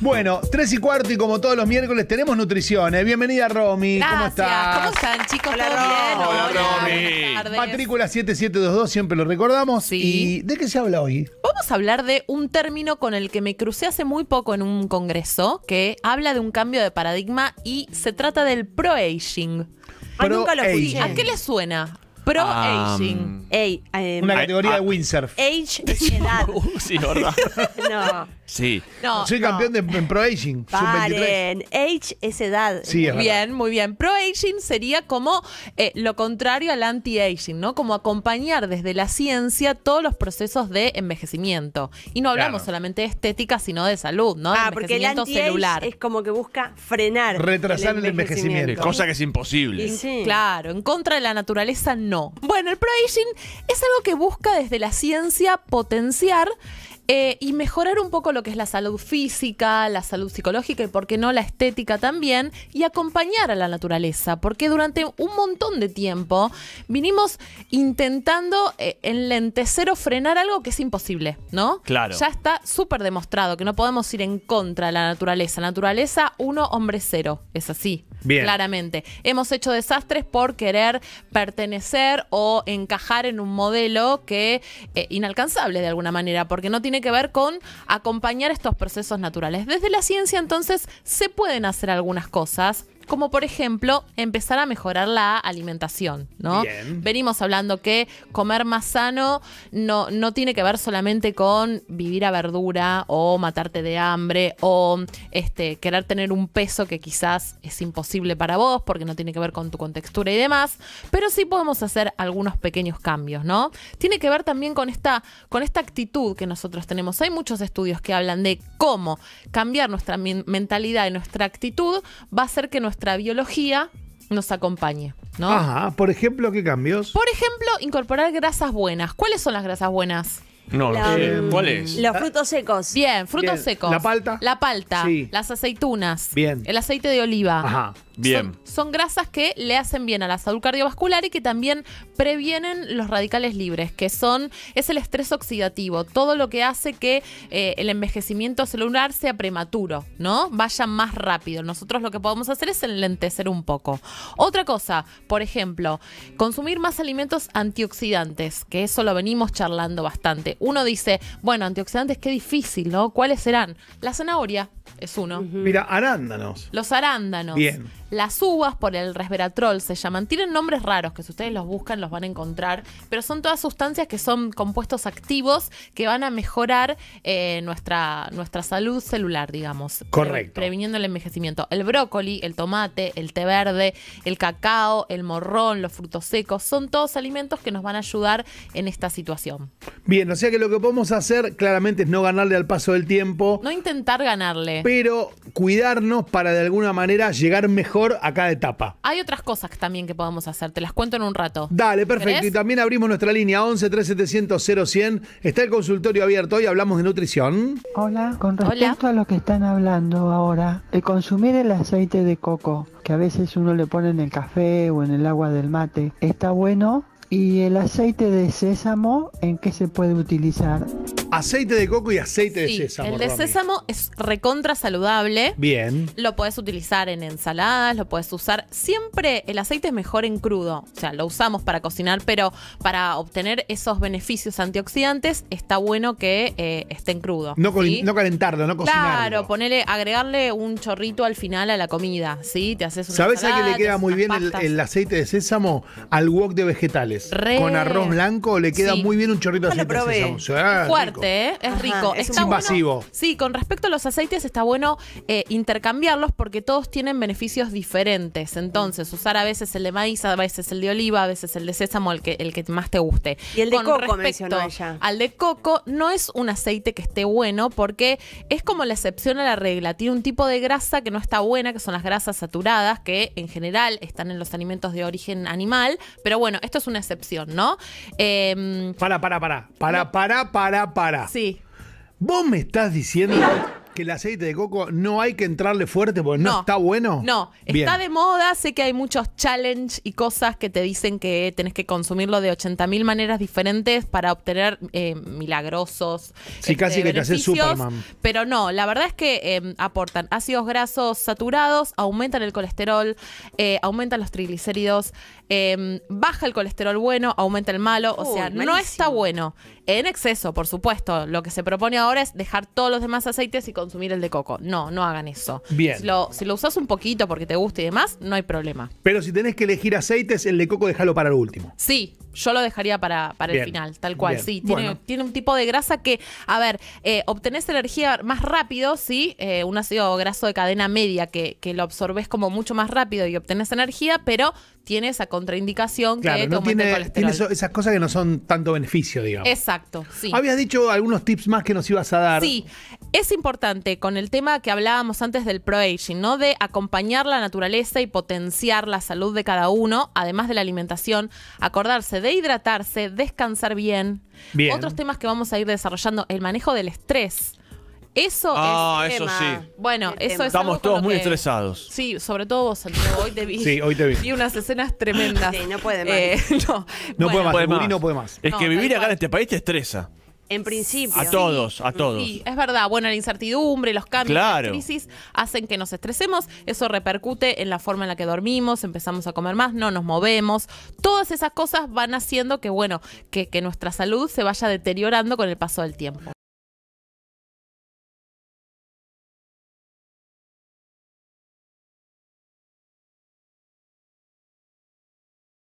Bueno, tres y cuarto y como todos los miércoles tenemos nutriciones. ¿eh? Bienvenida, Romy. ¿Cómo estás? ¿Cómo están, chicos? Hola, bien, Hola, Matrícula 7722, siempre lo recordamos. ¿Y de qué se habla hoy? Vamos a hablar de un término con el que me crucé hace muy poco en un congreso que habla de un cambio de paradigma y se trata del pro-aging. mí nunca lo ¿A qué le suena? Pro aging. Em, Una categoría de ah, windsurf. age uh, es edad. sí, ¿verdad? No, Sí. Soy campeón de, en pro aging. sub Age es edad. Sí, es verdad. Bien, muy bien. Pro-aging sería como eh, lo contrario al anti-aging, ¿no? Como acompañar desde la ciencia todos los procesos de envejecimiento. Y no hablamos solamente de estética, sino de salud, ¿no? Ah, porque el anti celular. es como que busca frenar. Retrasar el envejecimiento. cosa que es imposible. Claro, en contra de la naturaleza no. Bueno, el pro es algo que busca desde la ciencia potenciar eh, y mejorar un poco lo que es la salud física, la salud psicológica y, por qué no, la estética también, y acompañar a la naturaleza, porque durante un montón de tiempo vinimos intentando en eh, enlentecer o frenar algo que es imposible, ¿no? Claro. Ya está súper demostrado que no podemos ir en contra de la naturaleza. Naturaleza uno, hombre cero, es así. Claramente. Hemos hecho desastres por querer pertenecer o encajar en un modelo que es eh, inalcanzable de alguna manera, porque no tiene que ver con acompañar estos procesos naturales. Desde la ciencia entonces se pueden hacer algunas cosas como por ejemplo empezar a mejorar la alimentación, ¿no? Venimos hablando que comer más sano no, no tiene que ver solamente con vivir a verdura o matarte de hambre o este, querer tener un peso que quizás es imposible para vos porque no tiene que ver con tu contextura y demás, pero sí podemos hacer algunos pequeños cambios, ¿no? Tiene que ver también con esta, con esta actitud que nosotros tenemos. Hay muchos estudios que hablan de cómo cambiar nuestra mentalidad y nuestra actitud va a hacer que nuestra nuestra biología nos acompañe. ¿no? Ajá, por ejemplo, ¿qué cambios? Por ejemplo, incorporar grasas buenas. ¿Cuáles son las grasas buenas? No, ¿Cuáles? Los frutos secos. Bien, frutos secos. La palta. La palta. Las aceitunas. Bien. El aceite de oliva. Ajá. Bien. Son, grasas que le hacen bien a la salud cardiovascular y que también previenen los radicales libres, que son, es el estrés oxidativo, todo lo que hace que eh, el envejecimiento celular sea prematuro, ¿no? Vaya más rápido. Nosotros lo que podemos hacer es enlentecer un poco. Otra cosa, por ejemplo, consumir más alimentos antioxidantes, que eso lo venimos charlando bastante. Uno dice, bueno, antioxidantes, qué difícil, ¿no? ¿Cuáles serán? La zanahoria es uno. Mira, arándanos. Los arándanos. Bien. Las uvas por el resveratrol se llaman. Tienen nombres raros que si ustedes los buscan los van a encontrar, pero son todas sustancias que son compuestos activos que van a mejorar eh, nuestra, nuestra salud celular, digamos. Correcto. Previniendo el envejecimiento. El brócoli, el tomate, el té verde, el cacao, el morrón, los frutos secos, son todos alimentos que nos van a ayudar en esta situación. Bien, o sea que lo que podemos hacer claramente es no ganarle al paso del tiempo. No intentar ganarle. Pero cuidarnos para de alguna manera llegar mejor a cada etapa. Hay otras cosas también que podemos hacer, te las cuento en un rato. Dale, perfecto. Y también abrimos nuestra línea 11 3700 100 Está el consultorio abierto y hablamos de nutrición. Hola, con respecto a lo que están hablando ahora, el consumir el aceite de coco, que a veces uno le pone en el café o en el agua del mate, está bueno ¿Y el aceite de sésamo en qué se puede utilizar? Aceite de coco y aceite de sésamo. El de sésamo es recontra saludable. Bien. Lo puedes utilizar en ensaladas, lo puedes usar. Siempre el aceite es mejor en crudo. O sea, lo usamos para cocinar, pero para obtener esos beneficios antioxidantes está bueno que eh, esté en crudo. No, calentarlo, no cocinarlo. Claro, ponele, agregarle un chorrito al final a la comida. ¿sí? Te haces ¿Sabes a qué le queda muy bien el, el aceite de sésamo? Al wok de vegetales con arroz blanco le queda muy bien un chorrito de Fuerte, ¿eh? es rico. es invasivo. sí, con respecto a los aceites está bueno eh, intercambiarlos porque todos tienen beneficios diferentes. Entonces, usar a veces el de maíz, a veces el de oliva, a veces el de sésamo, el que, el que más te guste. Y el de coco, mencionó ella. Al de coco no es un aceite que esté bueno porque es como la excepción a la regla. Tiene un tipo de grasa que no está buena, que son las grasas saturadas, que en general están en los alimentos de origen animal. Pero bueno, esto es una excepción, ¿no? para, em, para, para. Para, para, para, para. Sí. Vos me estás diciendo que el aceite de coco no hay que entrarle fuerte porque no, está bueno. No, está de moda, sé que hay muchos challenge y cosas que te dicen que tenés que consumirlo de 80.000 maneras diferentes para obtener eh, milagrosos. Sí, este, casi que te haces Superman. Pero no, la verdad es que em, aportan ácidos grasos saturados, aumentan el colesterol, eh, aumentan los triglicéridos, em, baja el colesterol bueno, aumenta el malo, o sea, no está bueno. En exceso, por supuesto. Lo que se propone ahora es dejar todos los demás aceites y consumir el de coco. No, no hagan eso. Bien. Si lo, usas un poquito porque te gusta y demás, no hay problema. Pero si tenés que elegir aceites, el de coco déjalo para el último. Sí, yo lo dejaría para, para el final, tal cual. Sí, tiene, un tipo de grasa que, a ver, eh, obtenés energía más rápido, sí, eh, un ácido graso de cadena media que, lo absorbes como mucho más rápido y obtenés energía, pero tiene esa contraindicación que no el tiene, tiene esas cosas que no son tanto beneficio, digamos. Exacto, sí. Habías dicho algunos tips más que nos ibas a dar. Sí, es importante con el tema que hablábamos antes del pro-aging, ¿no? De acompañar la naturaleza y potenciar la salud de cada uno, además de la alimentación, acordarse de hidratarse, descansar bien. bien. Otros temas que vamos a ir desarrollando, el manejo del estrés. Eso ah, es. eso sí. Bueno, eso es. Estamos todos muy estresados. Sí, sobre todo vos, Hoy te vi. sí, hoy te vi. Y unas escenas tremendas. Sí, no puede más. Eh, no, puede más. no puede más. Es que vivir acá en este país te estresa. En principio. A todos, a todos. Sí, es verdad. Bueno, la incertidumbre, los cambios, la crisis hacen que nos estresemos. Eso repercute en la forma en la que dormimos, empezamos a comer más, no nos movemos. Todas esas cosas van haciendo que, bueno, que nuestra salud se vaya deteriorando con el paso del tiempo.